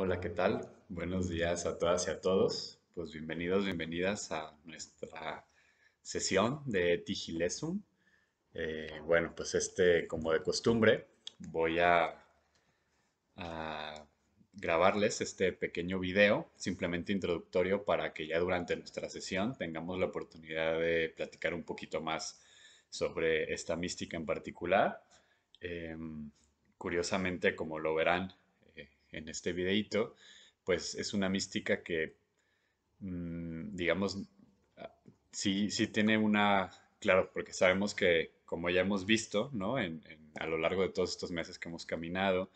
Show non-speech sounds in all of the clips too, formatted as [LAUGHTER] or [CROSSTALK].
Hola, ¿qué tal? Buenos días a todas y a todos. Pues bienvenidos, bienvenidas a nuestra sesión de Tigilesum. Eh, bueno, pues este, como de costumbre, voy a, grabarles este pequeño video, simplemente introductorio, para que ya durante nuestra sesión tengamos la oportunidad de platicar un poquito más sobre esta mística en particular. Em, curiosamente, como lo verán, en este videíto, pues es una mística que, mm, digamos, ah, sí, tiene una, claro, porque sabemos que como ya hemos visto, ¿no? a lo largo de todos estos meses que hemos caminado,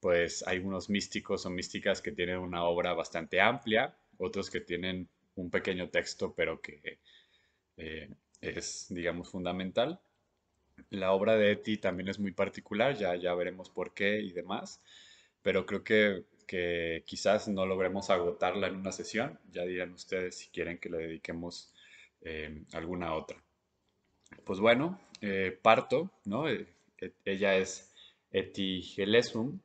pues hay unos místicos o místicas que tienen una obra bastante amplia, otros que tienen un pequeño texto, pero que eh, es, digamos, fundamental. La obra de Eti también es muy particular, ya, ya veremos por qué y demás pero creo que, quizás no logremos agotarla en una sesión. Ya dirán ustedes si quieren que le dediquemos eh, alguna otra. Pues bueno, eh, parto, ¿no? Eh, ella es Etigelesum.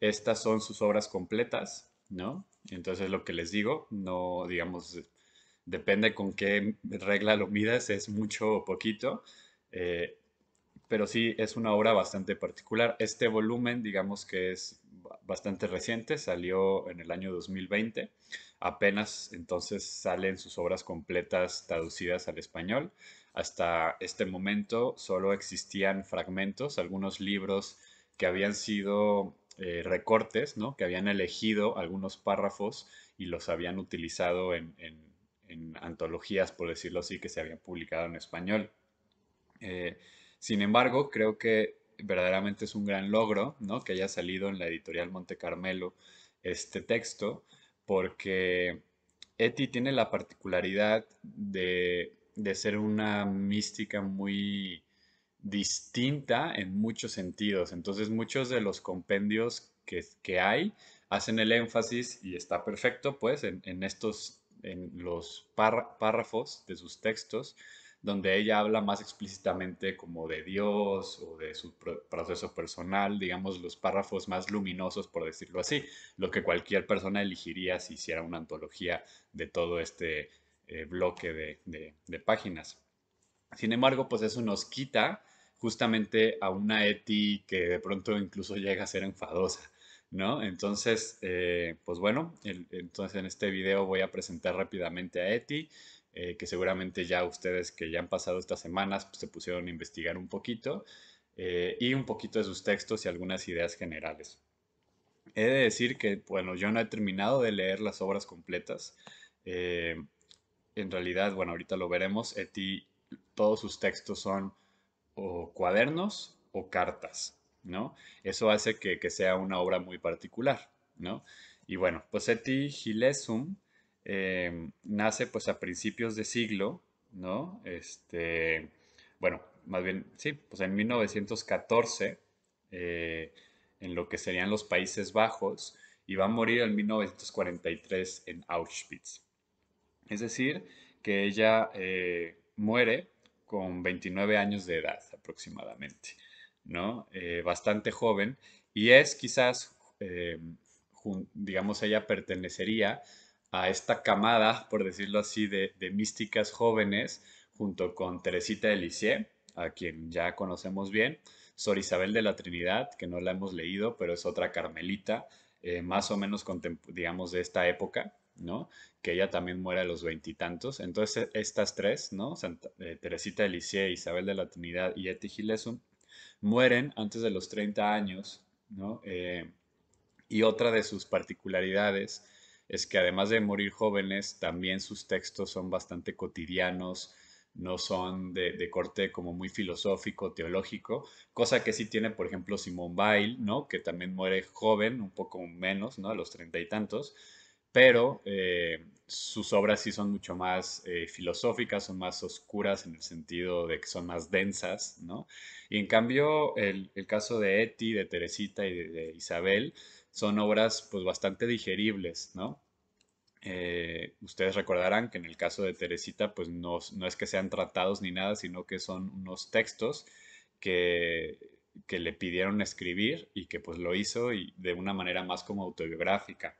Estas son sus obras completas, ¿no? Entonces lo que les digo, no, digamos, depende con qué regla lo midas, es mucho o poquito, pero sí es una obra bastante particular. Este volumen, digamos que es bastante reciente, salió en el año 2020. Apenas entonces salen sus obras completas traducidas al español. Hasta este momento solo existían fragmentos, algunos libros que habían sido eh, recortes, ¿no? que habían elegido algunos párrafos y los habían utilizado en, antologías, por decirlo así, que se habían publicado en español. Eh, sin embargo, creo que verdaderamente es un gran logro, ¿no? Que haya salido en la editorial Monte Carmelo este texto, porque Eti tiene la particularidad de, ser una mística muy distinta en muchos sentidos. Entonces muchos de los compendios que, hay hacen el énfasis, y está perfecto, pues, en estos, en los párrafos de sus textos, donde ella habla más explícitamente como de Dios o de su proceso personal, digamos los párrafos más luminosos, por decirlo así, lo que cualquier persona elegiría si hiciera una antología de todo este eh, bloque de, páginas. Sin embargo, pues eso nos quita justamente a una Eti que de pronto incluso llega a ser enfadosa. ¿No? Entonces, eh, pues bueno, entonces en este video voy a presentar rápidamente a Eti. Eh, que seguramente ya ustedes que ya han pasado estas semanas pues, se pusieron a investigar un poquito eh, y un poquito de sus textos y algunas ideas generales. He de decir que, bueno, yo no he terminado de leer las obras completas. Eh, en realidad, bueno, ahorita lo veremos, Eti, todos sus textos son o cuadernos o cartas, ¿no? Eso hace que, que sea una obra muy particular, ¿no? Y bueno, pues Eti Gilesum Em, nace pues a principios de siglo, ¿no? Este, bueno, más bien, sí, pues en 1914, eh, en lo que serían los Países Bajos, y va a morir en 1943 en Auschwitz. Es decir, que ella eh, muere con 29 años de edad aproximadamente, ¿no? Eh, bastante joven, y es quizás, digamos, ella pertenecería a esta camada, por decirlo así, de, místicas jóvenes, junto con Teresita de Lisieux, a quien ya conocemos bien, Sor Isabel de la Trinidad, que no la hemos leído, pero es otra carmelita, eh, más o menos, digamos, de esta época, ¿no? Que ella también muere a los veintitantos. Entonces, e-, estas tres, ¿no? Eh, Teresita de Lisieux, Isabel de la Trinidad y Eti Gilesum, mueren antes de los 30 años, eh, y otra de sus particularidades es que además de morir jóvenes, también sus textos son bastante cotidianos, no son de, corte como muy filosófico, teológico, cosa que sí tiene, por ejemplo, Simón Bail, ¿no? Que también muere joven, un poco menos, ¿no? A los treinta y tantos, pero eh, sus obras sí son mucho más eh, filosóficas, son más oscuras en el sentido de que son más densas, Y en cambio, el, caso de Eti, de Teresita y de Isabel, son obras pues bastante digeribles, ¿no? Eh, ustedes recordarán que en el caso de Teresita, pues no, es que sean tratados ni nada, sino que son unos textos que, que le pidieron escribir y que pues lo hizo y de una manera más como autobiográfica.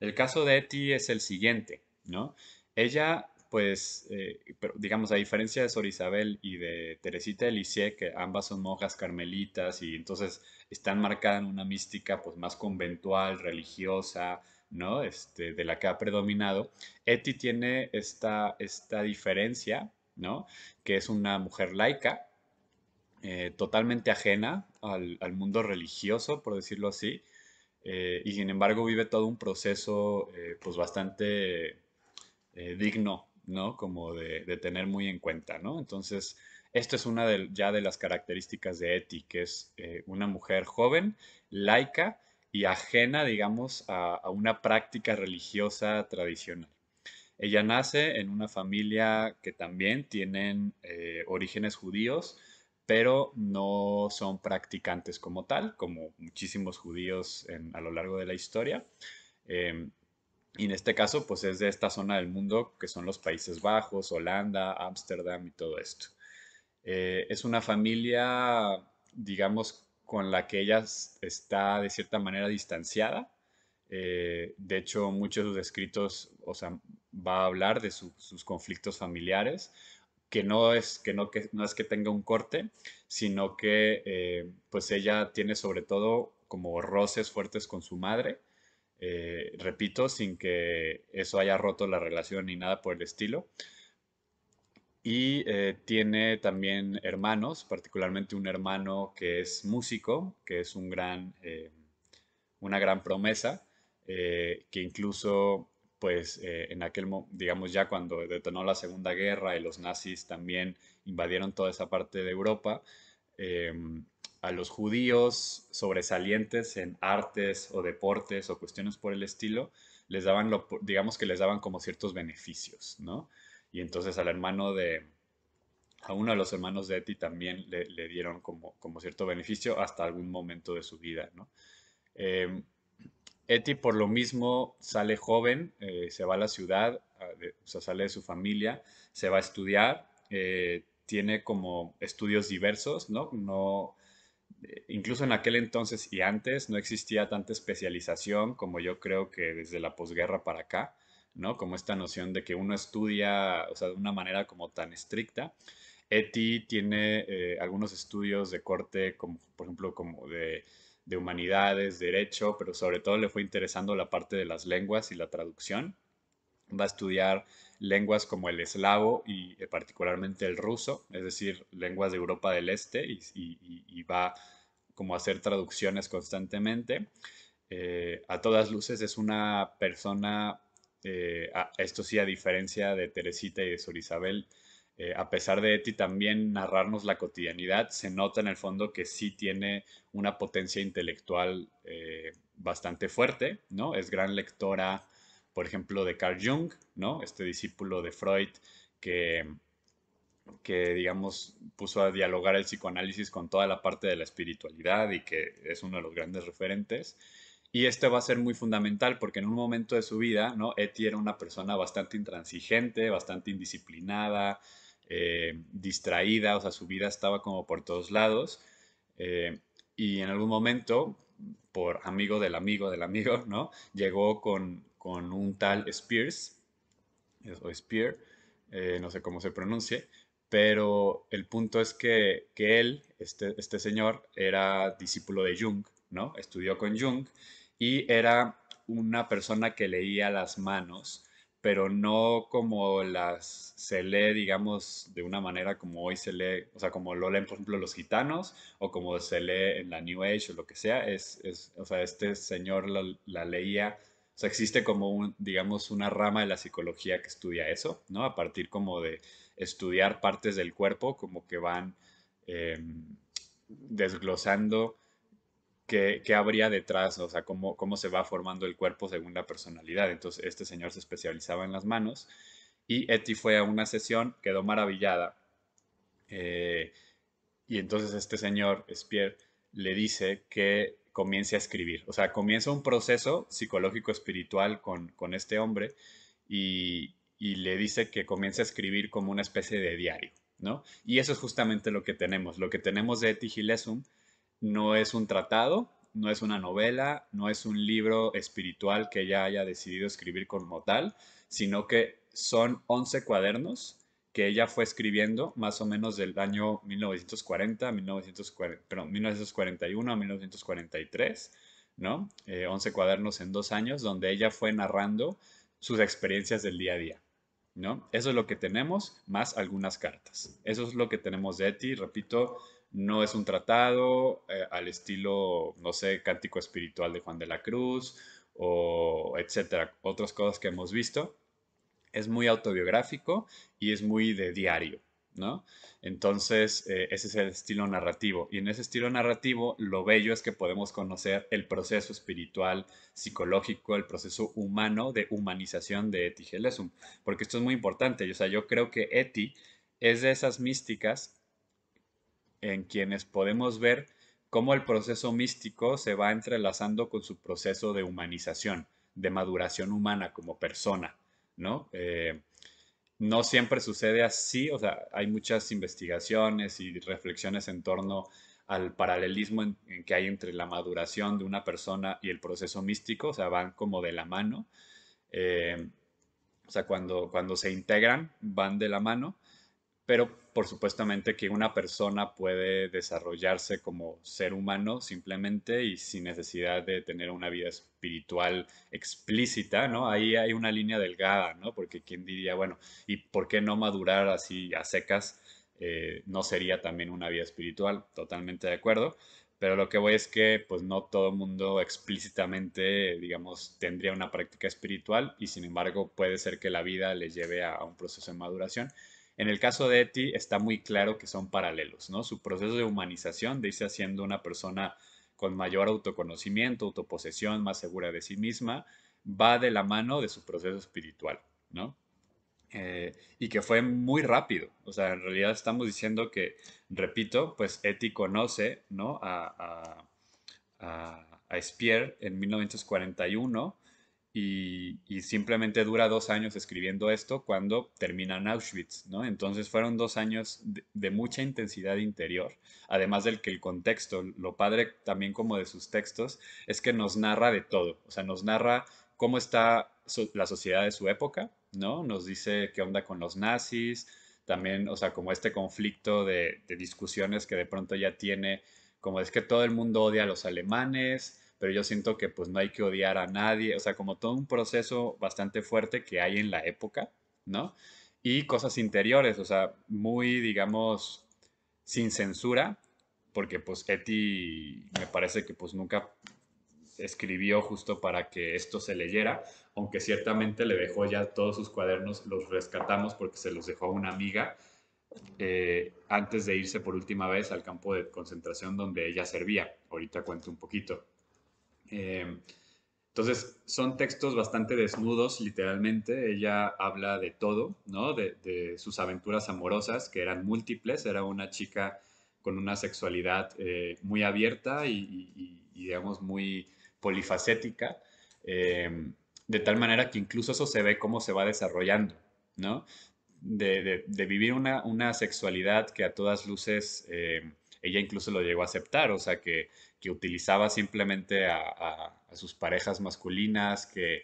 El caso de Eti es el siguiente, ¿no? Ella pues, eh, digamos, a diferencia de Sor Isabel y de Teresita de que ambas son monjas carmelitas y entonces están marcadas en una mística pues más conventual, religiosa, ¿no? Este, de la que ha predominado, Eti tiene esta, esta diferencia, ¿no? Que es una mujer laica, eh, totalmente ajena al, mundo religioso, por decirlo así, eh, y sin embargo vive todo un proceso pues bastante digno ¿no? Como de, tener muy en cuenta, ¿no? Entonces, esto es una de, ya de las características de Eti, que es eh, una mujer joven, laica y ajena, digamos, a, una práctica religiosa tradicional. Ella nace en una familia que también tienen eh, orígenes judíos, pero no son practicantes como tal, como muchísimos judíos a lo largo de la historia. Em, y en este caso, pues es de esta zona del mundo que son los Países Bajos, Holanda, Ámsterdam y todo esto. Eh, es una familia, digamos, con la que ella está de cierta manera distanciada. Eh, de hecho, muchos de sus escritos, o sea, va a hablar de sus conflictos familiares, que no es que no, es que tenga un corte, sino que eh, pues ella tiene sobre todo como roces fuertes con su madre eh, repito, sin que eso haya roto la relación ni nada por el estilo. Y eh, tiene también hermanos, particularmente un hermano que es músico, que es un gran, eh, una gran promesa, que incluso pues en aquel, digamos ya cuando detonó la Segunda Guerra y los nazis también invadieron toda esa parte de Europa, em, a los judíos sobresalientes en artes o deportes o cuestiones por el estilo, les daban, lo, digamos que les daban como ciertos beneficios, ¿no? Y entonces al hermano de, a uno de los hermanos de Eti también le, dieron como, como, cierto beneficio hasta algún momento de su vida, ¿no? Em, Eti por lo mismo sale joven, eh, se va a la ciudad, sale de su familia, se va a estudiar, eh, tiene como estudios diversos, ¿no? No eh, incluso en aquel entonces y antes no existía tanta especialización como yo creo que desde la posguerra para acá, ¿no? Como esta noción de que uno estudia, o sea, de una manera como tan estricta. ETI tiene eh, algunos estudios de corte, como, por ejemplo, como de humanidades, derecho, pero sobre todo le fue interesando la parte de las lenguas y la traducción. Va a estudiar lenguas como el eslavo y eh, particularmente el ruso, es decir, lenguas de Europa del Este y, va como a hacer traducciones constantemente. Eh, a todas luces es una persona, eh, esto sí a diferencia de Teresita y de Sor Isabel, a pesar de Eti también narrarnos la cotidianidad, se nota en el fondo que sí tiene una potencia intelectual bastante fuerte, ¿no? Es gran lectora, por ejemplo, de Carl Jung, ¿no? Este discípulo de Freud que, que, digamos, puso a dialogar el psicoanálisis con toda la parte de la espiritualidad y que es uno de los grandes referentes. Y este va a ser muy fundamental porque en un momento de su vida, ¿no? Eti era una persona bastante intransigente, bastante indisciplinada, eh, distraída, o sea, su vida estaba como por todos lados. Eh, y en algún momento, por amigo del amigo del amigo, ¿no? Llegó con, con un tal Spears, o Spear, eh, no sé cómo se pronuncie, pero el punto es que, él, este, este señor, era discípulo de Jung, ¿no? Estudió con Jung y era una persona que leía las manos, pero no como las se lee, digamos, de una manera como hoy se lee, o sea, como lo leen, por ejemplo, los gitanos, o como se lee en la New Age o lo que sea, es, es o sea, este señor la, la leía o sea, existe como, un, digamos, una rama de la psicología que estudia eso, ¿no? A partir como de estudiar partes del cuerpo, como que van em, desglosando qué, habría detrás, o sea, cómo, cómo se va formando el cuerpo según la personalidad. Entonces, este señor se especializaba en las manos y Eti fue a una sesión, quedó maravillada. Eh, y entonces este señor, Spier, le dice que comience a escribir. O sea, comienza un proceso psicológico espiritual con, este hombre y, y, le dice que comience a escribir como una especie de diario, ¿no? Y eso es justamente lo que tenemos. Lo que tenemos de Tigilesum no es un tratado, no es una novela, no es un libro espiritual que ella haya decidido escribir como tal, sino que son 11 cuadernos que ella fue escribiendo más o menos del año 1940, 1940 perdón, 1941 a 1943, ¿no? Eh, 11 cuadernos en dos años, donde ella fue narrando sus experiencias del día a día, ¿no? Eso es lo que tenemos, más algunas cartas. Eso es lo que tenemos de Eti, repito, no es un tratado eh, al estilo, no sé, cántico espiritual de Juan de la Cruz o etcétera, otras cosas que hemos visto, es muy autobiográfico y es muy de diario, ¿no? Entonces, eh, ese es el estilo narrativo. Y en ese estilo narrativo, lo bello es que podemos conocer el proceso espiritual, psicológico, el proceso humano de humanización de Eti Gelesum. Porque esto es muy importante. O sea, yo creo que Eti es de esas místicas en quienes podemos ver cómo el proceso místico se va entrelazando con su proceso de humanización, de maduración humana como persona. ¿no? Eh, no siempre sucede así, o sea, hay muchas investigaciones y reflexiones en torno al paralelismo en, que hay entre la maduración de una persona y el proceso místico, o sea, van como de la mano. Eh, o sea, cuando, cuando se integran, van de la mano pero por supuestamente que una persona puede desarrollarse como ser humano simplemente y sin necesidad de tener una vida espiritual explícita, ¿no? Ahí hay una línea delgada, ¿no? Porque quién diría, bueno, ¿y por qué no madurar así a secas? Eh, no sería también una vida espiritual, totalmente de acuerdo. Pero lo que voy es que pues no todo el mundo explícitamente, digamos, tendría una práctica espiritual y sin embargo puede ser que la vida le lleve a un proceso de maduración. En el caso de Eti está muy claro que son paralelos, ¿no? Su proceso de humanización de irse haciendo una persona con mayor autoconocimiento, autoposesión, más segura de sí misma, va de la mano de su proceso espiritual, ¿no? Eh, y que fue muy rápido. O sea, en realidad estamos diciendo que, repito, pues Eti conoce, ¿no? A, a, a, a en 1941 y, simplemente dura dos años escribiendo esto cuando termina en Auschwitz, ¿no? Entonces fueron dos años de, mucha intensidad interior, además del que el contexto, lo padre también como de sus textos, es que nos narra de todo, o sea, nos narra cómo está la sociedad de su época, ¿no? Nos dice qué onda con los nazis, también, o sea, como este conflicto de discusiones que de pronto ya tiene, como es que todo el mundo odia a los alemanes, pero yo siento que pues no hay que odiar a nadie, o sea, como todo un proceso bastante fuerte que hay en la época, ¿no? Y cosas interiores, o sea, muy, digamos, sin censura, porque pues Eti me parece que pues nunca escribió justo para que esto se leyera, aunque ciertamente le dejó ya todos sus cuadernos, los rescatamos porque se los dejó a una amiga eh, antes de irse por última vez al campo de concentración donde ella servía. Ahorita cuento un poquito. Em, entonces, son textos bastante desnudos, literalmente. Ella habla de todo, De, sus aventuras amorosas, que eran múltiples. Era una chica con una sexualidad eh, muy abierta y, digamos, muy polifacética. Em, de tal manera que incluso eso se ve cómo se va desarrollando, ¿no? De, vivir una, sexualidad que a todas luces em, ella incluso lo llegó a aceptar, o sea, que, utilizaba simplemente a, sus parejas masculinas, que,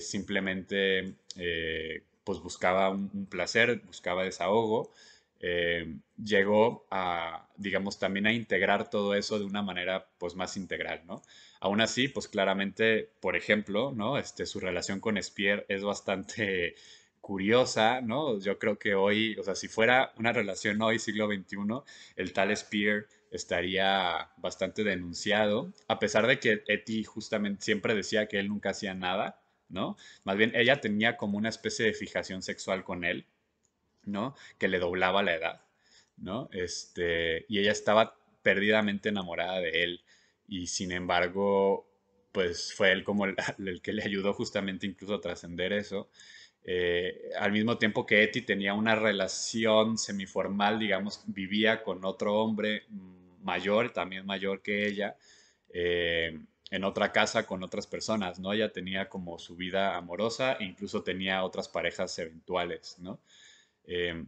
simplemente eh, pues buscaba un, placer, buscaba desahogo. Eh, llegó a, digamos, también a integrar todo eso de una manera pues más integral, ¿no? Aún así, pues claramente, por ejemplo, ¿no? Este, su relación con Spier es bastante curiosa, ¿no? Yo creo que hoy, o sea, si fuera una relación hoy, siglo XXI, el tal Spear estaría bastante denunciado, a pesar de que Eti justamente siempre decía que él nunca hacía nada, ¿no? Más bien, ella tenía como una especie de fijación sexual con él, ¿no? Que le doblaba la edad, ¿no? Este, y ella estaba perdidamente enamorada de él y sin embargo, pues fue él como el [LAUGHS] que le ayudó justamente incluso a trascender eso eh, al mismo tiempo que Eti tenía una relación semiformal, digamos, vivía con otro hombre mm, mayor, también mayor que ella, eh, en otra casa con otras personas, ¿no? Ella tenía como su vida amorosa e incluso tenía otras parejas eventuales, ¿no? Eh,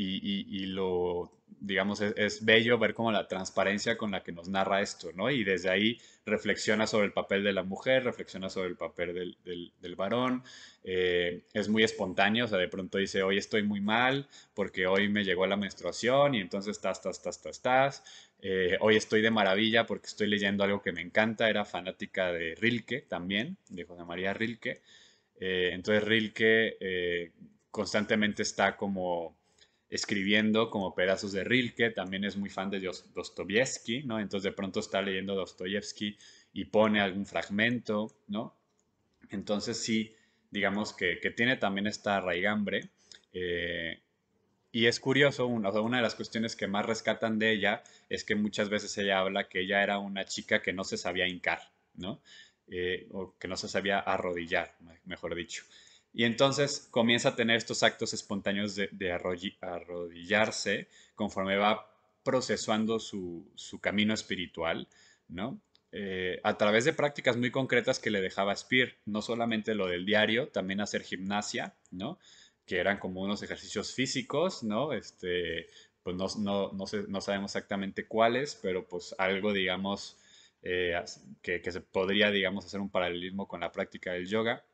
y, lo digamos, es, bello ver como la transparencia con la que nos narra esto, ¿no? Y desde ahí reflexiona sobre el papel de la mujer, reflexiona sobre el papel del, varón, eh, es muy espontáneo, o sea, de pronto dice, hoy estoy muy mal porque hoy me llegó la menstruación y entonces tas, tas, tas, tas, tas, eh, hoy estoy de maravilla porque estoy leyendo algo que me encanta, era fanática de Rilke también, de José María Rilke, eh, entonces Rilke constantemente está como escribiendo como pedazos de Rilke, también es muy fan de Dostoyevsky, ¿no? Entonces de pronto está leyendo Dostoyevsky y pone algún fragmento, ¿no? Entonces sí, digamos que, tiene también esta raigambre. Eh, y es curioso, una, de las cuestiones que más rescatan de ella es que muchas veces ella habla que ella era una chica que no se sabía hincar, ¿no? Eh, o que no se sabía arrodillar, mejor dicho. Y entonces comienza a tener estos actos espontáneos de, arrodillarse conforme va procesando su, camino espiritual, ¿no? Eh, a través de prácticas muy concretas que le dejaba Spear, no solamente lo del diario, también hacer gimnasia, ¿no? Que eran como unos ejercicios físicos, ¿no? Este, pues no, no sabemos exactamente cuáles, pero pues algo, digamos, eh, que, que se podría, digamos, hacer un paralelismo con la práctica del yoga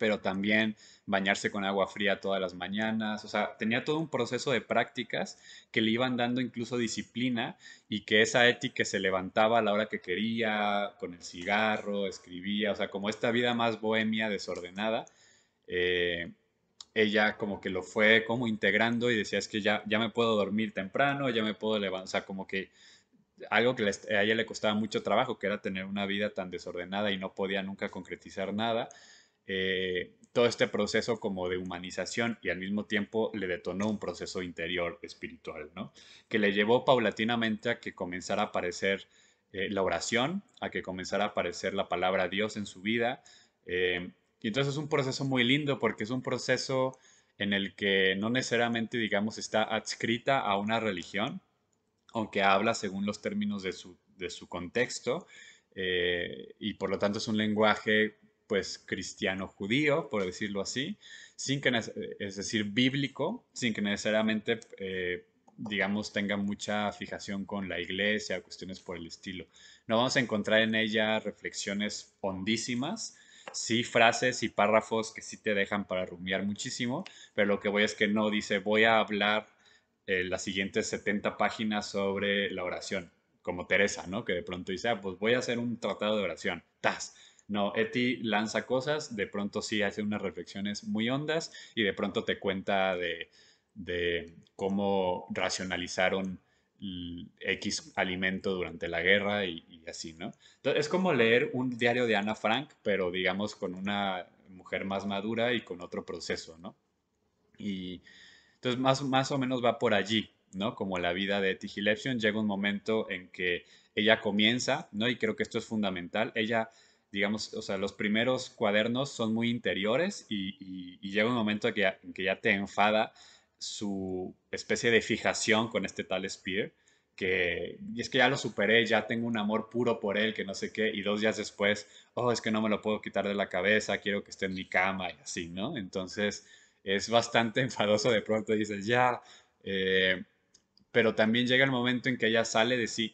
pero también bañarse con agua fría todas las mañanas. O sea, tenía todo un proceso de prácticas que le iban dando incluso disciplina y que esa ética se levantaba a la hora que quería, con el cigarro, escribía, o sea, como esta vida más bohemia, desordenada, eh, ella como que lo fue como integrando y decía, es que ya, ya me puedo dormir temprano, ya me puedo levantar, o sea, como que algo que a ella le costaba mucho trabajo, que era tener una vida tan desordenada y no podía nunca concretizar nada, eh, todo este proceso como de humanización y al mismo tiempo le detonó un proceso interior espiritual, ¿no? Que le llevó paulatinamente a que comenzara a aparecer eh, la oración, a que comenzara a aparecer la palabra Dios en su vida. Eh, y entonces es un proceso muy lindo porque es un proceso en el que no necesariamente, digamos, está adscrita a una religión, aunque habla según los términos de su, contexto, y por lo tanto es un lenguaje pues cristiano judío, por decirlo así, sin que, es decir, bíblico, sin que necesariamente, eh, digamos, tenga mucha fijación con la iglesia, cuestiones por el estilo. No vamos a encontrar en ella reflexiones hondísimas, sí frases y párrafos que sí te dejan para rumiar muchísimo, pero lo que voy es que no dice voy a hablar eh, las siguientes 70 páginas sobre la oración, como Teresa, ¿no? Que de pronto dice, ah, pues voy a hacer un tratado de oración, tas, no, Eti lanza cosas, de pronto sí hace unas reflexiones muy hondas y de pronto te cuenta de, cómo racionalizaron X alimento durante la guerra y, así, ¿no? Entonces, es como leer un diario de Ana Frank, pero digamos con una mujer más madura y con otro proceso, ¿no? Y entonces más, más o menos va por allí, ¿no? Como la vida de Eti Gileption, llega un momento en que ella comienza, ¿no? Y creo que esto es fundamental, ella digamos, o sea, los primeros cuadernos son muy interiores y, llega un momento que que ya te enfada su especie de fijación con este tal Spear, que es que ya lo superé, ya tengo un amor puro por él, que no sé qué, y dos días después, oh, es que no me lo puedo quitar de la cabeza, quiero que esté en mi cama y así, ¿no? Entonces es bastante [LAUGHS] enfadoso de pronto, dices, ya, eh, pero también llega el momento en que ella sale de sí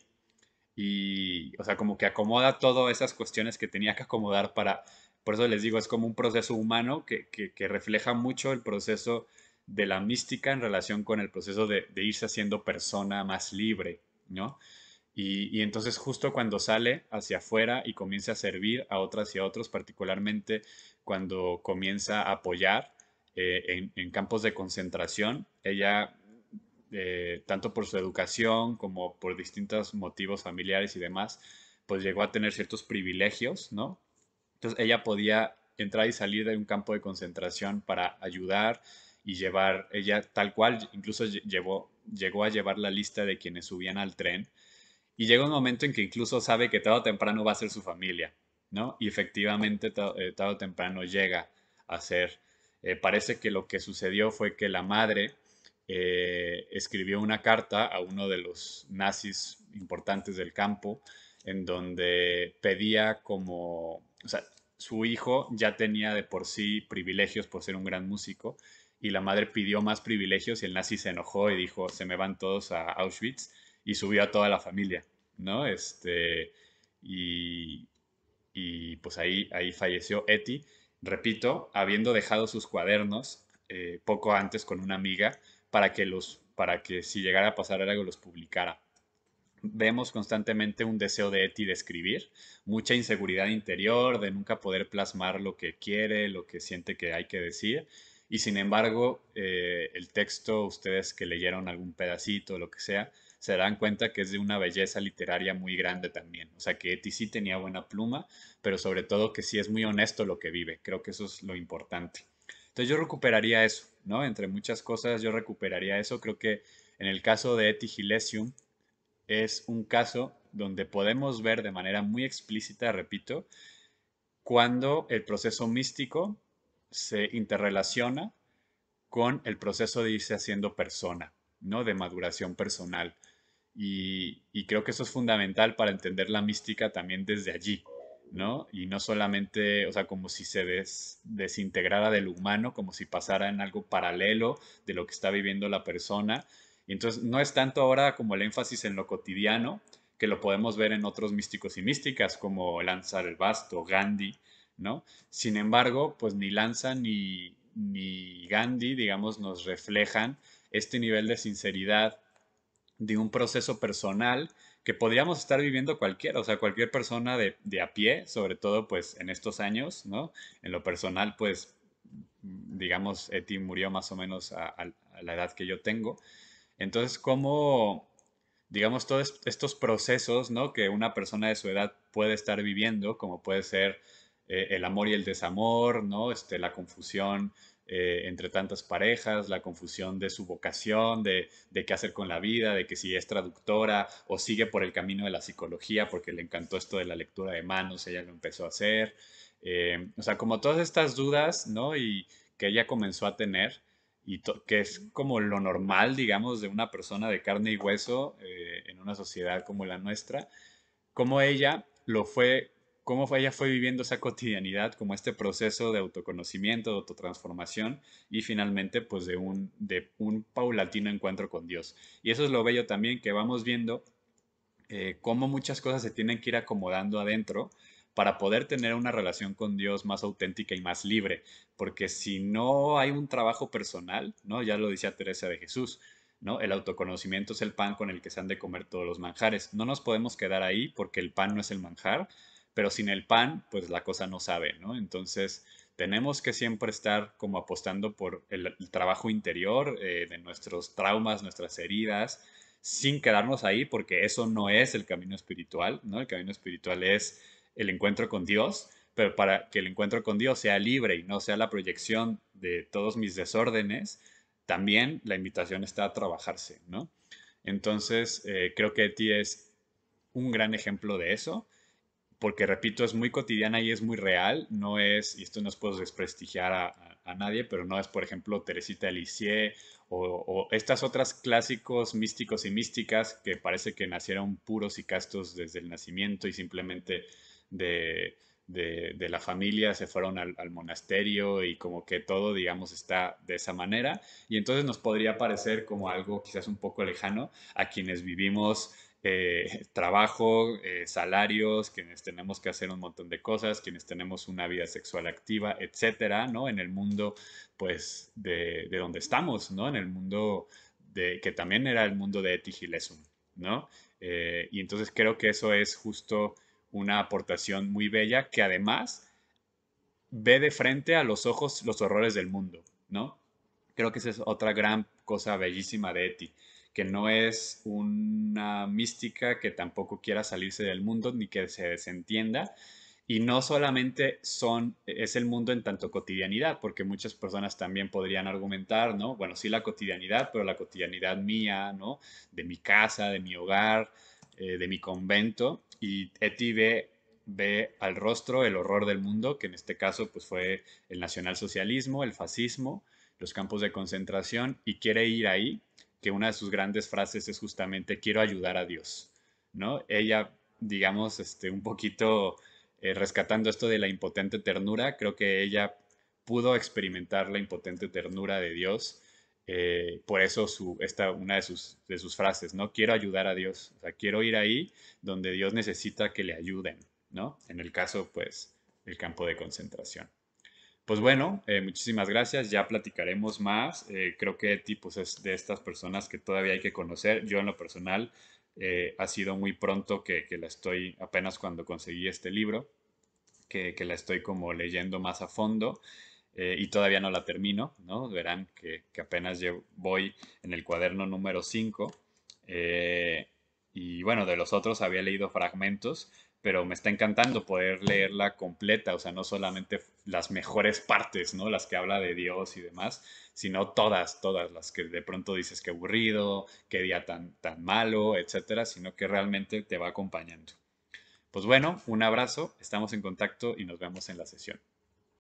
y, o sea, como que acomoda todas esas cuestiones que tenía que acomodar para, por eso les digo, es como un proceso humano que, que, refleja mucho el proceso de la mística en relación con el proceso de, irse haciendo persona más libre, ¿no? Y, entonces justo cuando sale hacia afuera y comienza a servir a otras y a otros, particularmente cuando comienza a apoyar eh, en, campos de concentración, ella eh, tanto por su educación como por distintos motivos familiares y demás, pues llegó a tener ciertos privilegios, ¿no? Entonces ella podía entrar y salir de un campo de concentración para ayudar y llevar, ella tal cual, incluso llevó, llegó a llevar la lista de quienes subían al tren. Y llega un momento en que incluso sabe que tarde o temprano va a ser su familia, ¿no? Y efectivamente eh, tarde o temprano llega a ser. Eh, parece que lo que sucedió fue que la madre eh, escribió una carta a uno de los nazis importantes del campo en donde pedía como, o sea, su hijo ya tenía de por sí privilegios por ser un gran músico y la madre pidió más privilegios y el nazi se enojó y dijo, se me van todos a Auschwitz y subió a toda la familia, ¿no? Este, y, pues ahí, ahí falleció Eti, repito, habiendo dejado sus cuadernos eh, poco antes con una amiga para que, los, para que si llegara a pasar algo los publicara. Vemos constantemente un deseo de Eti de escribir, mucha inseguridad interior, de nunca poder plasmar lo que quiere, lo que siente que hay que decir. Y sin embargo, eh, el texto, ustedes que leyeron algún pedacito, lo que sea, se dan cuenta que es de una belleza literaria muy grande también. O sea, que Eti sí tenía buena pluma, pero sobre todo que sí es muy honesto lo que vive. Creo que eso es lo importante. Entonces yo recuperaría eso. Entre muchas cosas yo recuperaría eso. Creo que en el caso de Etigilesium es un caso donde podemos ver de manera muy explícita, repito, cuando el proceso místico se interrelaciona con el proceso de irse haciendo persona, ¿no? De maduración personal. y creo que eso es fundamental para entender la mística también desde allí, y no solamente, o sea, como si se desintegrara del humano, como si pasara en algo paralelo de lo que está viviendo la persona. entonces no es tanto ahora como el énfasis en lo cotidiano, que lo podemos ver en otros místicos y místicas, como Lanza el Basto, Gandhi, ¿no? Sin embargo, pues ni Lanza ni, ni Gandhi, digamos, nos reflejan este nivel de sinceridad de un proceso personal que podríamos estar viviendo cualquiera, o sea, cualquier persona de, a pie, sobre todo pues en estos años, ¿no? En lo personal, pues, digamos, Eti murió más o menos a, la edad que yo tengo. Entonces, ¿cómo, digamos, todos estos procesos, ¿no? Que una persona de su edad puede estar viviendo, como puede ser eh, el amor y el desamor, ¿no? Este, la confusión eh, entre tantas parejas, la confusión de su vocación, de, qué hacer con la vida, de que si es traductora o sigue por el camino de la psicología porque le encantó esto de la lectura de manos, ella lo empezó a hacer. Eh, o sea, como todas estas dudas, ¿no? Y que ella comenzó a tener y que es como lo normal, digamos, de una persona de carne y hueso eh, en una sociedad como la nuestra, como ella lo fue cómo ella fue viviendo esa cotidianidad, como este proceso de autoconocimiento, de autotransformación y finalmente pues de un, paulatino encuentro con Dios. Y eso es lo bello también que vamos viendo eh, cómo muchas cosas se tienen que ir acomodando adentro para poder tener una relación con Dios más auténtica y más libre, porque si no hay un trabajo personal, ¿no? Ya lo decía Teresa de Jesús, ¿no? El autoconocimiento es el pan con el que se han de comer todos los manjares. No nos podemos quedar ahí porque el pan no es el manjar, pero sin el pan, pues la cosa no sabe, ¿no? Entonces, tenemos que siempre estar como apostando por el, trabajo interior eh, de nuestros traumas, nuestras heridas, sin quedarnos ahí, porque eso no es el camino espiritual, ¿no? El camino espiritual es el encuentro con Dios, pero para que el encuentro con Dios sea libre y no sea la proyección de todos mis desórdenes, también la invitación está a trabajarse, ¿no? Entonces, eh, creo que Eti es un gran ejemplo de eso porque repito, es muy cotidiana y es muy real, no es, y esto no es por desprestigiar a, nadie, pero no es, por ejemplo, Teresita Elisier o, estas otras clásicos místicos y místicas que parece que nacieron puros y castos desde el nacimiento y simplemente de, de, la familia se fueron al, al, monasterio y como que todo, digamos, está de esa manera. Y entonces nos podría parecer como algo quizás un poco lejano a quienes vivimos eh, [LAUGHS] trabajo, eh, salarios, quienes tenemos que hacer un montón de cosas, quienes tenemos una vida sexual activa, etcétera, ¿no? En el mundo, pues, de, donde estamos, ¿no? En el mundo de, que también era el mundo de Eti ¿no? Eh, y entonces creo que eso es justo una aportación muy bella que además ve de frente a los ojos los horrores del mundo, ¿no? Creo que esa es otra gran cosa bellísima de Eti que no es una mística que tampoco quiera salirse del mundo ni que se desentienda. Y no solamente son, es el mundo en tanto cotidianidad, porque muchas personas también podrían argumentar, ¿no? Bueno, sí la cotidianidad, pero la cotidianidad mía, ¿no? De mi casa, de mi hogar, eh, de mi convento. Y Eti ve, al rostro el horror del mundo, que en este caso pues fue el nacionalsocialismo, el fascismo, los campos de concentración, y quiere ir ahí que una de sus grandes frases es justamente quiero ayudar a Dios, ¿no? Ella, digamos, este, un poquito eh, rescatando esto de la impotente ternura, creo que ella pudo experimentar la impotente ternura de Dios, eh, por eso su, esta, una de sus, de sus frases, ¿no? Quiero ayudar a Dios, quiero ir ahí donde Dios necesita que le ayuden, ¿no? En el caso, pues, el campo de concentración. Pues bueno, eh, muchísimas gracias. Ya platicaremos más. Eh, creo que tipos es de estas personas que todavía hay que conocer. Yo en lo personal eh, ha sido muy pronto que, la estoy, apenas cuando conseguí este libro, que, la estoy como leyendo más a fondo y todavía no la termino, ¿no? Verán que, apenas voy en el cuaderno número 5. y bueno, de los otros había leído fragmentos, pero me está encantando poder leerla completa, o sea, no solamente las mejores partes, ¿no? Las que habla de Dios y demás, sino todas, todas las que de pronto dices que aburrido, qué día tan, tan malo, etcétera, sino que realmente te va acompañando. Pues bueno, un abrazo, estamos en contacto y nos vemos en la sesión.